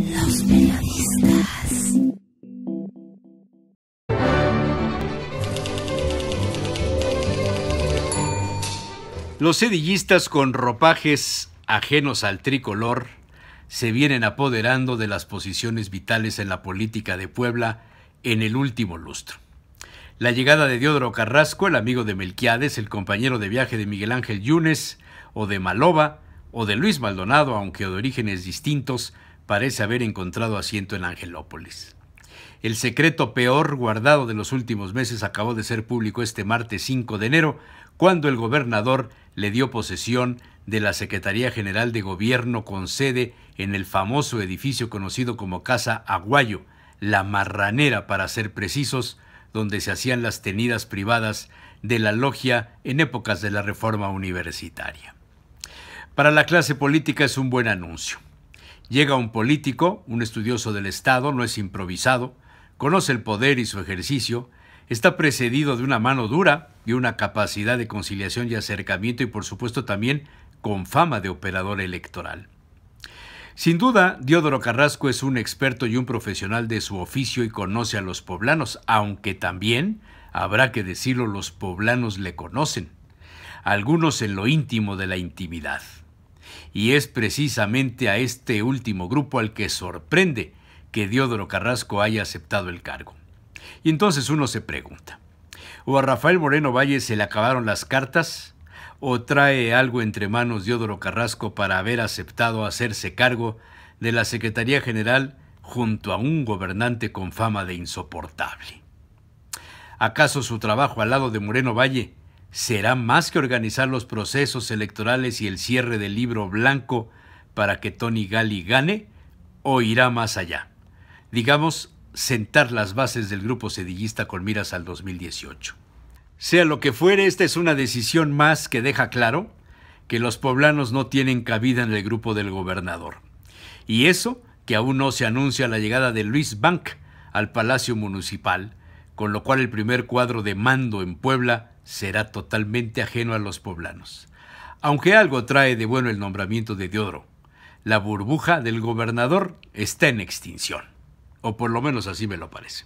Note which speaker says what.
Speaker 1: Los periodistas. sedillistas con ropajes ajenos al tricolor se vienen apoderando de las posiciones vitales en la política de Puebla en el último lustro. La llegada de Diodoro Carrasco, el amigo de Melquiades, el compañero de viaje de Miguel Ángel Yunes o de Maloba, o de Luis Maldonado, aunque de orígenes distintos, parece haber encontrado asiento en Angelópolis. El secreto peor guardado de los últimos meses acabó de ser público este martes 5 de enero, cuando el gobernador le dio posesión de la Secretaría General de Gobierno con sede en el famoso edificio conocido como Casa Aguayo, la Marranera para ser precisos, donde se hacían las tenidas privadas de la logia en épocas de la reforma universitaria. Para la clase política es un buen anuncio Llega un político, un estudioso del Estado, no es improvisado, conoce el poder y su ejercicio, está precedido de una mano dura, y una capacidad de conciliación y acercamiento y por supuesto también con fama de operador electoral. Sin duda, Diodoro Carrasco es un experto y un profesional de su oficio y conoce a los poblanos, aunque también, habrá que decirlo, los poblanos le conocen, algunos en lo íntimo de la intimidad. Y es precisamente a este último grupo al que sorprende que Diodoro Carrasco haya aceptado el cargo. Y entonces uno se pregunta, ¿o a Rafael Moreno Valle se le acabaron las cartas? ¿O trae algo entre manos Diodoro Carrasco para haber aceptado hacerse cargo de la Secretaría General junto a un gobernante con fama de insoportable? ¿Acaso su trabajo al lado de Moreno Valle será más que organizar los procesos electorales y el cierre del libro blanco para que Tony Gali gane o irá más allá. Digamos, sentar las bases del grupo sedillista con miras al 2018. Sea lo que fuere, esta es una decisión más que deja claro que los poblanos no tienen cabida en el grupo del gobernador. Y eso que aún no se anuncia la llegada de Luis Bank al Palacio Municipal, con lo cual el primer cuadro de mando en Puebla será totalmente ajeno a los poblanos. Aunque algo trae de bueno el nombramiento de Diodro, la burbuja del gobernador está en extinción. O por lo menos así me lo parece.